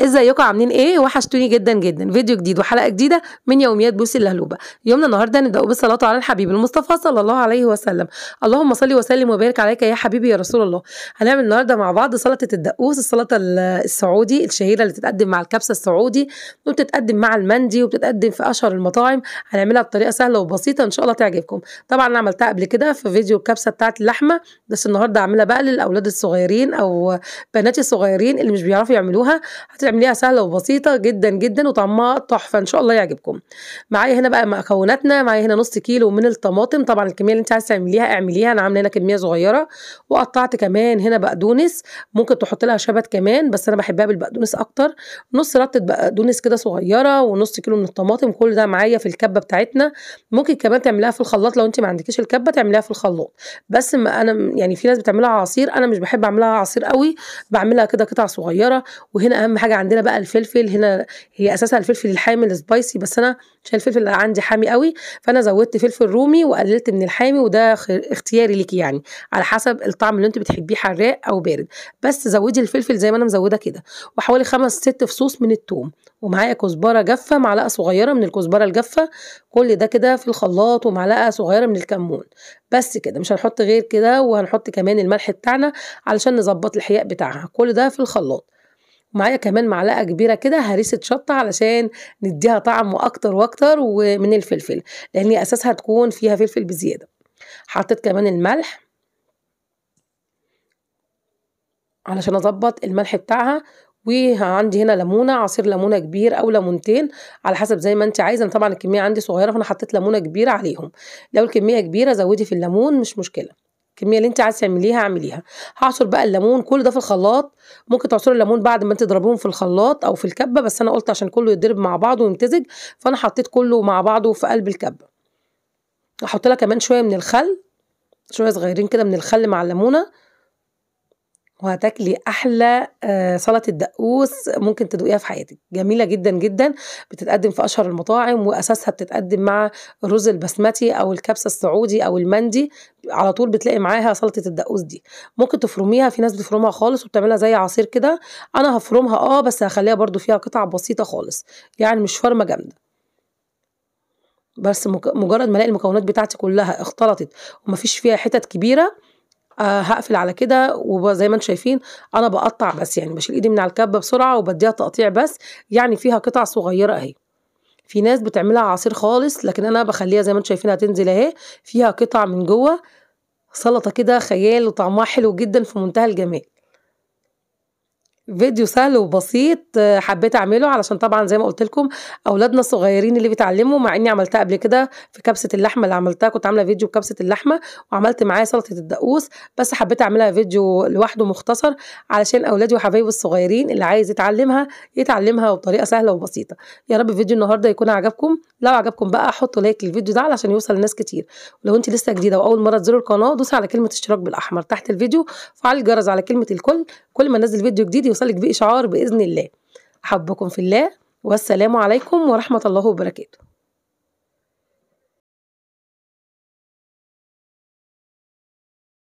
ازيكم عاملين ايه وحشتوني جدا جدا فيديو جديد وحلقه جديده من يوميات بوسي اللهلوبه يومنا النهارده نبدأ بالصلاه على الحبيب المصطفى صلى الله عليه وسلم اللهم صل وسلم وبارك عليك يا حبيبي يا رسول الله هنعمل النهارده مع بعض سلطه الدقوس السلطه السعودي الشهيره اللي بتتقدم مع الكبسه السعودي وبتتقدم مع المندي وبتتقدم في اشهر المطاعم هنعملها بطريقه سهله وبسيطه ان شاء الله تعجبكم طبعا انا عملتها قبل كده في فيديو الكبسه بتاعه اللحمه بس النهارده هعملها بقى للاولاد الصغيرين او بناتي الصغيرين اللي مش بيعرفوا يعملوها هتعمل بتعمليها سهله وبسيطه جدا جدا وطعمها تحفه ان شاء الله يعجبكم معايا هنا بقى مكوناتنا معايا هنا نص كيلو من الطماطم طبعا الكميه اللي انت عايزه تعمليها اعمليها انا عامله هنا كميه صغيره وقطعت كمان هنا بقدونس ممكن تحط لها شبت كمان بس انا بحبها بالبقدونس اكتر نص رده بقدونس كده صغيره ونص كيلو من الطماطم كل ده معايا في الكبه بتاعتنا ممكن كمان تعمليها في الخلاط لو انت ما عندكيش الكبه تعمليها في الخلاط بس ما انا يعني في ناس بتعملها عصير انا مش بحب اعملها عصير قوي بعملها كده قطع صغيره وهنا اهم حاجه حاجه عندنا بقى الفلفل هنا هي اساسا الفلفل الحامي السبايسي بس انا عشان الفلفل اللي عندي حامي قوي فانا زودت فلفل رومي وقللت من الحامي وده اختياري ليكي يعني على حسب الطعم اللي انت بتحبيه حراق او بارد بس زودي الفلفل زي ما انا مزوده كده وحوالي خمس ست فصوص من الثوم ومعايا كزبره جافه معلقه صغيره من الكزبره الجافه كل ده كده في الخلاط ومعلقه صغيره من الكمون بس كده مش هنحط غير كده وهنحط كمان الملح بتاعنا علشان نظبط الحياء بتاعها كل ده في الخلاط معايا كمان معلقه كبيره كده هريسه شطه علشان نديها طعم اكتر واكتر ومن الفلفل لان اساسها تكون فيها فلفل بزياده حطيت كمان الملح علشان اظبط الملح بتاعها وعندي هنا ليمونه عصير ليمونه كبير او ليمونتين على حسب زي ما انت عايزه طبعا الكميه عندي صغيره فانا حطيت ليمونه كبيره عليهم لو الكميه كبيره زودي في الليمون مش مشكله الكميه اللي انت عايزه تعمليها اعمليها هعصر بقى الليمون كل ده في الخلاط ممكن تعصر الليمون بعد ما تضربيهم في الخلاط او في الكبه بس انا قلت عشان كله يتضرب مع بعضه ويمتزج فانا حطيت كله مع بعضه في قلب الكبه هحط لها كمان شويه من الخل شويه صغيرين كده من الخل مع الليمونه وهتاكلي احلى آه، سلطه الدقوس ممكن تدوقيها في حياتك جميله جدا جدا بتتقدم في اشهر المطاعم واساسها بتتقدم مع الرز البسمتي او الكبسه السعودي او المندي على طول بتلاقي معاها سلطه الدقوس دي ممكن تفرميها في ناس بتفرمها خالص وبتعملها زي عصير كده انا هفرمها اه بس هخليها برضو فيها قطع بسيطه خالص يعني مش فرمه جامده بس مجرد ما الاقي المكونات بتاعتي كلها اختلطت ومفيش فيها حتت كبيره آه، هقفل على كده وزي ما انتم شايفين انا بقطع بس يعني بشيل ايدي من على الكبه بسرعه وبديها تقطيع بس يعني فيها قطع صغيره اهي في ناس بتعملها عصير خالص لكن انا بخليها زي ما انتم شايفين هتنزل اهي فيها قطع من جوه سلطه كده خيال وطعمها حلو جدا في منتهى الجمال فيديو سهل وبسيط آه، حبيت اعمله علشان طبعا زي ما قلت لكم اولادنا الصغيرين اللي بيتعلموا مع اني عملتها قبل كده في كبسه اللحمه اللي عملتها كنت عامله فيديو بكبسه اللحمه وعملت معاه سلطه الدقوس بس حبيت اعملها فيديو لوحده مختصر علشان اولادي وحبايبي الصغيرين اللي عايز يتعلمها يتعلمها بطريقه سهله وبسيطه يا رب فيديو النهارده يكون عجبكم لو عجبكم بقى حطوا لايك للفيديو ده علشان يوصل لناس كتير ولو انت لسه جديده واول مره تزوروا القناه دوسي على كلمه اشتراك بالاحمر تحت الفيديو فعل الجرس على كلمه الكل كل ما انزل فيديو جديد يوصلك باشعار باذن الله احبكم في الله والسلام عليكم ورحمه الله وبركاته